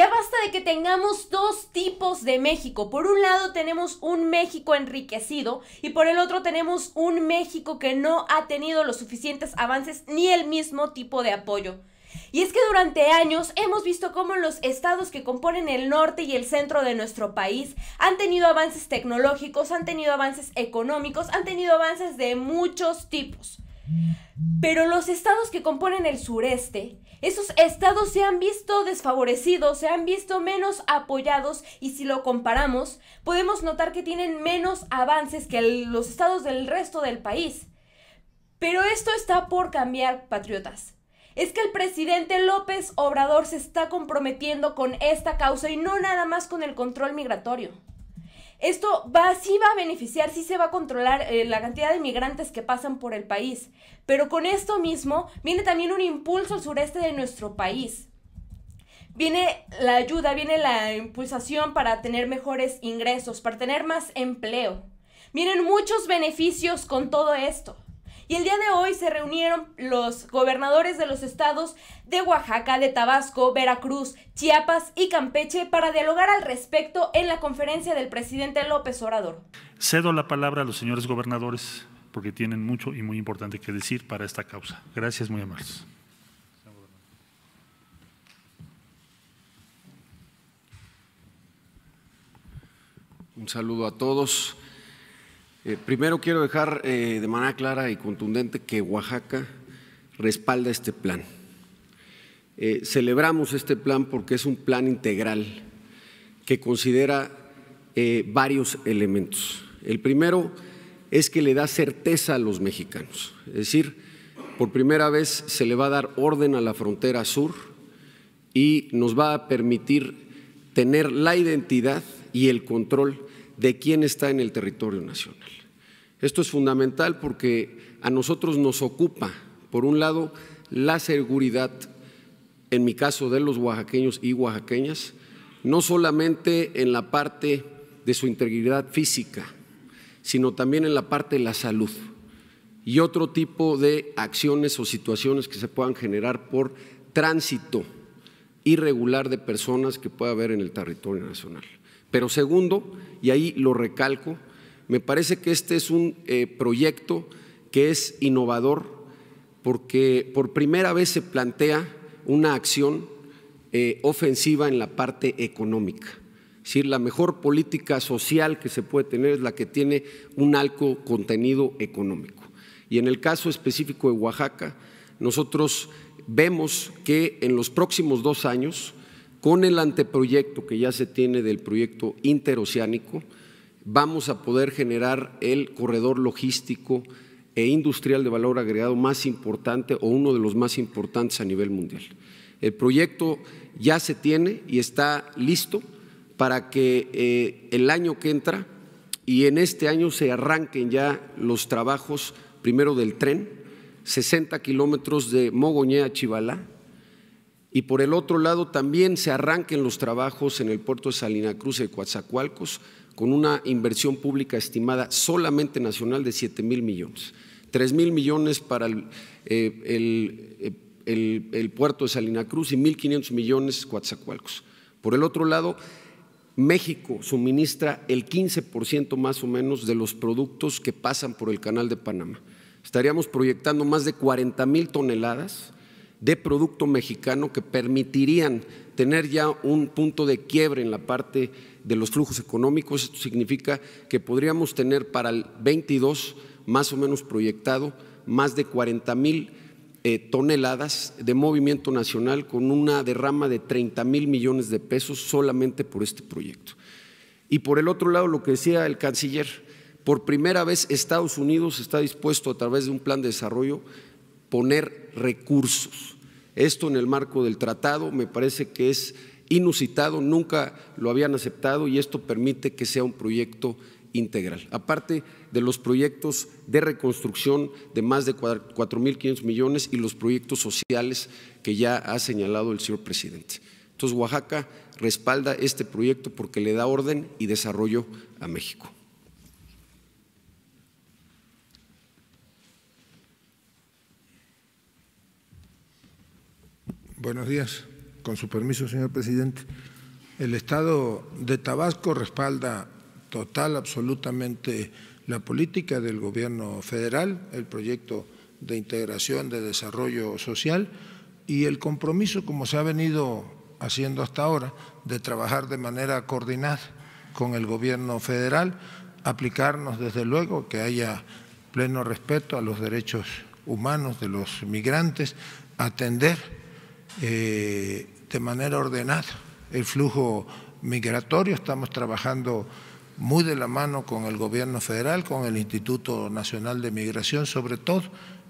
Ya basta de que tengamos dos tipos de México. Por un lado tenemos un México enriquecido y por el otro tenemos un México que no ha tenido los suficientes avances ni el mismo tipo de apoyo. Y es que durante años hemos visto cómo los estados que componen el norte y el centro de nuestro país han tenido avances tecnológicos, han tenido avances económicos, han tenido avances de muchos tipos. Pero los estados que componen el sureste, esos estados se han visto desfavorecidos, se han visto menos apoyados y si lo comparamos, podemos notar que tienen menos avances que los estados del resto del país. Pero esto está por cambiar, patriotas. Es que el presidente López Obrador se está comprometiendo con esta causa y no nada más con el control migratorio. Esto va, sí va a beneficiar, sí se va a controlar eh, la cantidad de migrantes que pasan por el país. Pero con esto mismo viene también un impulso al sureste de nuestro país. Viene la ayuda, viene la impulsación para tener mejores ingresos, para tener más empleo. Vienen muchos beneficios con todo esto. Y el día de hoy se reunieron los gobernadores de los estados de Oaxaca, de Tabasco, Veracruz, Chiapas y Campeche para dialogar al respecto en la conferencia del presidente López Obrador. Cedo la palabra a los señores gobernadores porque tienen mucho y muy importante que decir para esta causa. Gracias, muy amables. Un saludo a todos. Eh, primero quiero dejar eh, de manera clara y contundente que Oaxaca respalda este plan. Eh, celebramos este plan porque es un plan integral que considera varios elementos. El primero es que le da certeza a los mexicanos, es decir, por primera vez se le va a dar orden a la frontera sur y nos va a permitir tener la identidad y el control de quién está en el territorio nacional. Esto es fundamental porque a nosotros nos ocupa, por un lado, la seguridad, en mi caso, de los oaxaqueños y oaxaqueñas, no solamente en la parte de su integridad física, sino también en la parte de la salud y otro tipo de acciones o situaciones que se puedan generar por tránsito irregular de personas que pueda haber en el territorio nacional. Pero segundo, y ahí lo recalco, me parece que este es un eh, proyecto que es innovador porque por primera vez se plantea una acción eh, ofensiva en la parte económica. Es decir, la mejor política social que se puede tener es la que tiene un alto contenido económico. Y en el caso específico de Oaxaca, nosotros vemos que en los próximos dos años con el anteproyecto que ya se tiene del proyecto interoceánico, vamos a poder generar el corredor logístico e industrial de valor agregado más importante o uno de los más importantes a nivel mundial. El proyecto ya se tiene y está listo para que eh, el año que entra y en este año se arranquen ya los trabajos primero del tren, 60 kilómetros de Mogoñé a Chivalá, y por el otro lado también se arranquen los trabajos en el puerto de Salina Cruz de Coatzacoalcos con una inversión pública estimada solamente nacional de 7 mil millones. 3 mil millones para eh, eh, el, puerto de Salina Cruz y 1.500 millones Coatzacoalcos. Por el otro lado, México suministra el 15% más o menos de los productos que pasan por el canal de Panamá. Estaríamos proyectando más de 40 mil toneladas de producto mexicano que permitirían tener ya un punto de quiebre en la parte de los flujos económicos. Esto significa que podríamos tener para el 22 más o menos proyectado más de 40 mil eh, toneladas de movimiento nacional con una derrama de 30 mil millones de pesos solamente por este proyecto. Y por el otro lado, lo que decía el canciller, por primera vez Estados Unidos está dispuesto a través de un plan de desarrollo poner recursos esto en el marco del tratado me parece que es inusitado, nunca lo habían aceptado y esto permite que sea un proyecto integral. Aparte de los proyectos de reconstrucción de más de 4.500 millones y los proyectos sociales que ya ha señalado el señor presidente. Entonces, Oaxaca respalda este proyecto porque le da orden y desarrollo a México. Buenos días. Con su permiso, señor presidente. El Estado de Tabasco respalda total, absolutamente la política del gobierno federal, el proyecto de integración, de desarrollo social y el compromiso, como se ha venido haciendo hasta ahora, de trabajar de manera coordinada con el gobierno federal, aplicarnos desde luego que haya pleno respeto a los derechos humanos de los migrantes, atender eh, de manera ordenada el flujo migratorio. Estamos trabajando muy de la mano con el gobierno federal, con el Instituto Nacional de Migración, sobre todo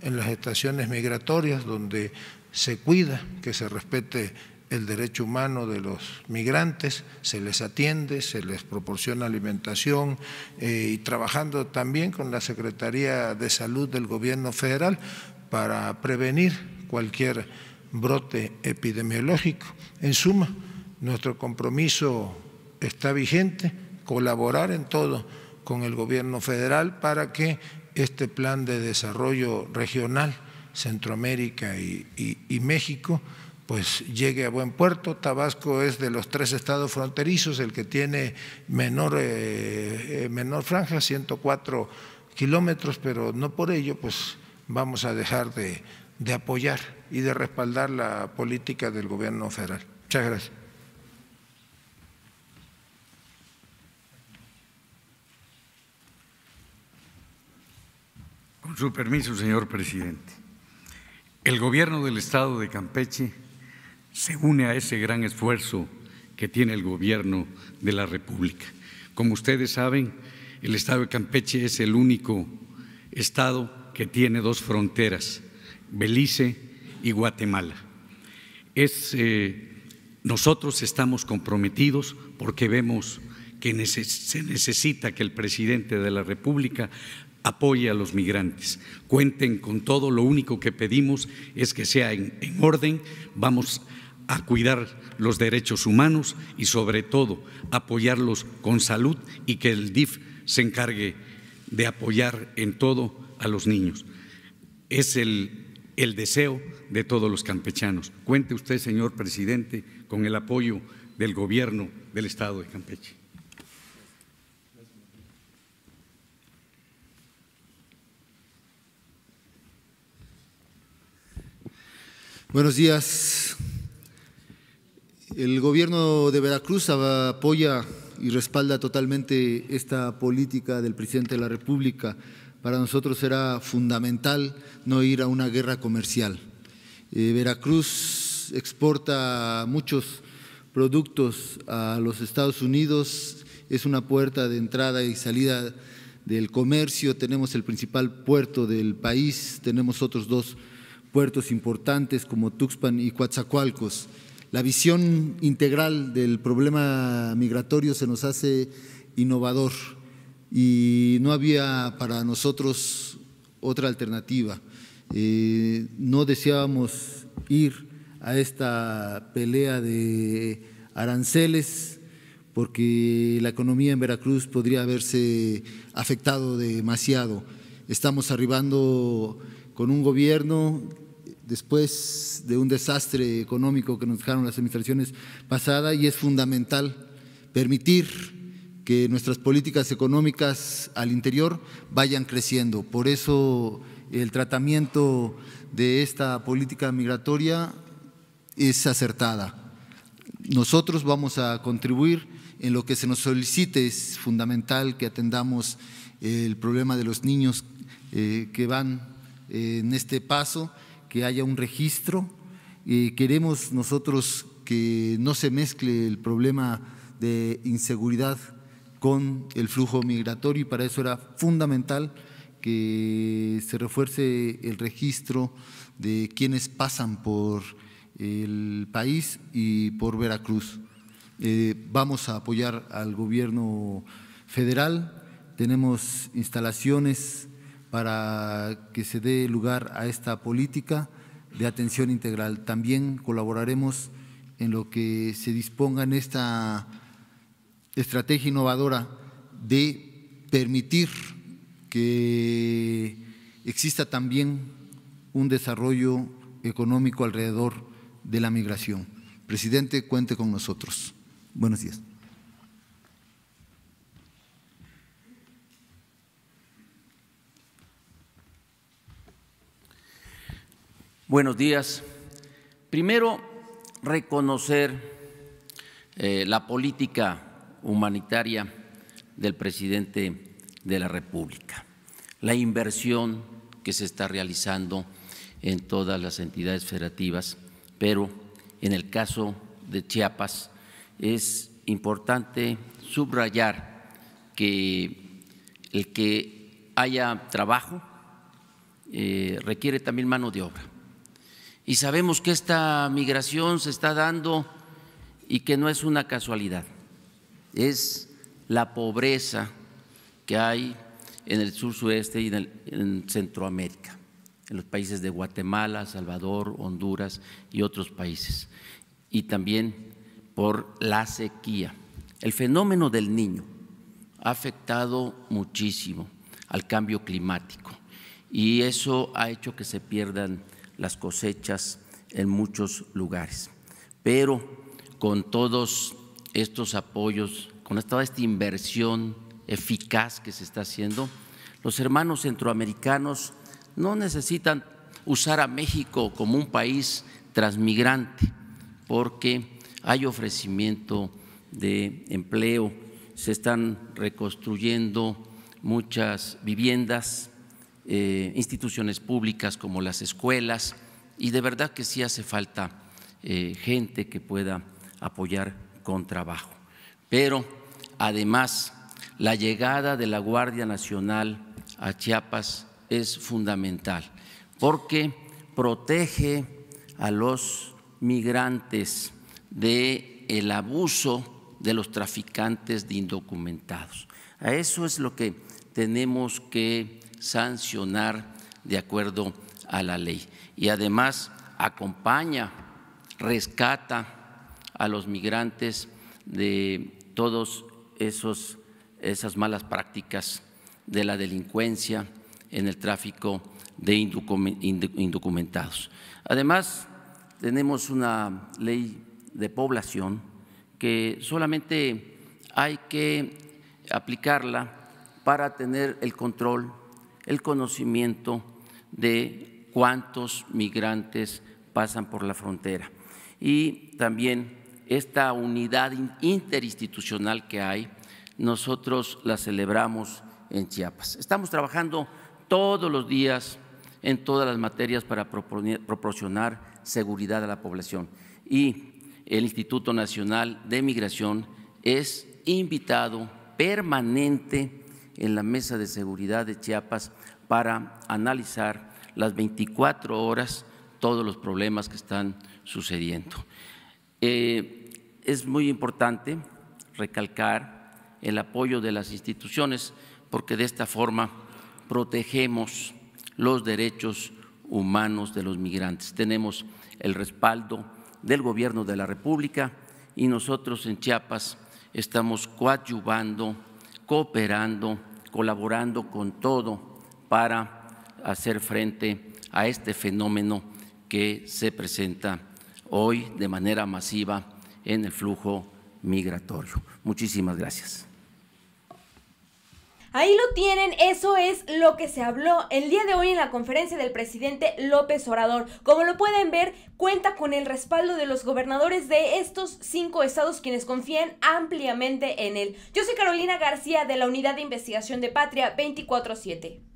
en las estaciones migratorias donde se cuida que se respete el derecho humano de los migrantes, se les atiende, se les proporciona alimentación eh, y trabajando también con la Secretaría de Salud del Gobierno Federal para prevenir cualquier brote epidemiológico. En suma, nuestro compromiso está vigente, colaborar en todo con el gobierno federal para que este plan de desarrollo regional, Centroamérica y, México, pues llegue a buen puerto. Tabasco es de los tres estados fronterizos el que tiene menor, eh, eh, menor franja, 104 kilómetros, pero no por ello pues vamos a dejar de, de apoyar y de respaldar la política del gobierno federal. Muchas gracias. Con su permiso, señor presidente. El gobierno del estado de Campeche se une a ese gran esfuerzo que tiene el gobierno de la República. Como ustedes saben, el estado de Campeche es el único estado que tiene dos fronteras, Belice y Guatemala. Es, eh, nosotros estamos comprometidos porque vemos que se necesita que el presidente de la República apoye a los migrantes. Cuenten con todo, lo único que pedimos es que sea en, orden, vamos a cuidar los derechos humanos y sobre todo apoyarlos con salud y que el DIF se encargue de apoyar en todo a los niños. Es el el deseo de todos los campechanos. Cuente usted, señor presidente, con el apoyo del gobierno del Estado de Campeche. Buenos días. El gobierno de Veracruz apoya y respalda totalmente esta política del presidente de la República para nosotros era fundamental no ir a una guerra comercial. Eh, Veracruz exporta muchos productos a los Estados Unidos, es una puerta de entrada y salida del comercio, tenemos el principal puerto del país, tenemos otros dos puertos importantes como Tuxpan y Coatzacoalcos. La visión integral del problema migratorio se nos hace innovador y no había para nosotros otra alternativa. Eh, no deseábamos ir a esta pelea de aranceles porque la economía en Veracruz podría haberse afectado demasiado. Estamos arribando con un gobierno después de un desastre económico que nos dejaron las administraciones pasadas y es fundamental permitir que nuestras políticas económicas al interior vayan creciendo. Por eso el tratamiento de esta política migratoria es acertada. Nosotros vamos a contribuir en lo que se nos solicite. Es fundamental que atendamos el problema de los niños eh, que van eh, en este paso, que haya un registro. Eh, queremos nosotros que no se mezcle el problema de inseguridad con el flujo migratorio y para eso era fundamental que se refuerce el registro de quienes pasan por el país y por Veracruz. Eh, vamos a apoyar al gobierno federal, tenemos instalaciones para que se dé lugar a esta política de atención integral. También colaboraremos en lo que se disponga en esta estrategia innovadora de permitir que exista también un desarrollo económico alrededor de la migración. Presidente, cuente con nosotros. Buenos días. Buenos días. Primero, reconocer eh, la política humanitaria del presidente de la República, la inversión que se está realizando en todas las entidades federativas, pero en el caso de Chiapas es importante subrayar que el que haya trabajo eh, requiere también mano de obra. Y sabemos que esta migración se está dando y que no es una casualidad es la pobreza que hay en el sur sureste y en, en Centroamérica, en los países de Guatemala, Salvador, Honduras y otros países, y también por la sequía. El fenómeno del niño ha afectado muchísimo al cambio climático y eso ha hecho que se pierdan las cosechas en muchos lugares. Pero con todos estos apoyos, con toda esta inversión eficaz que se está haciendo, los hermanos centroamericanos no necesitan usar a México como un país transmigrante, porque hay ofrecimiento de empleo, se están reconstruyendo muchas viviendas, eh, instituciones públicas como las escuelas, y de verdad que sí hace falta eh, gente que pueda apoyar con trabajo. Pero además, la llegada de la Guardia Nacional a Chiapas es fundamental porque protege a los migrantes del el abuso de los traficantes de indocumentados. A eso es lo que tenemos que sancionar de acuerdo a la ley. Y además acompaña, rescata a los migrantes de todas esas malas prácticas de la delincuencia en el tráfico de indocumentados. Además, tenemos una ley de población que solamente hay que aplicarla para tener el control, el conocimiento de cuántos migrantes pasan por la frontera. Y también esta unidad interinstitucional que hay, nosotros la celebramos en Chiapas. Estamos trabajando todos los días en todas las materias para proporcionar seguridad a la población. Y el Instituto Nacional de Migración es invitado permanente en la mesa de seguridad de Chiapas para analizar las 24 horas todos los problemas que están sucediendo. Eh, es muy importante recalcar el apoyo de las instituciones porque de esta forma protegemos los derechos humanos de los migrantes. Tenemos el respaldo del Gobierno de la República y nosotros en Chiapas estamos coadyuvando, cooperando, colaborando con todo para hacer frente a este fenómeno que se presenta hoy de manera masiva en el flujo migratorio. Muchísimas gracias. Ahí lo tienen, eso es lo que se habló el día de hoy en la conferencia del presidente López Orador. Como lo pueden ver, cuenta con el respaldo de los gobernadores de estos cinco estados quienes confían ampliamente en él. Yo soy Carolina García de la Unidad de Investigación de Patria 24-7.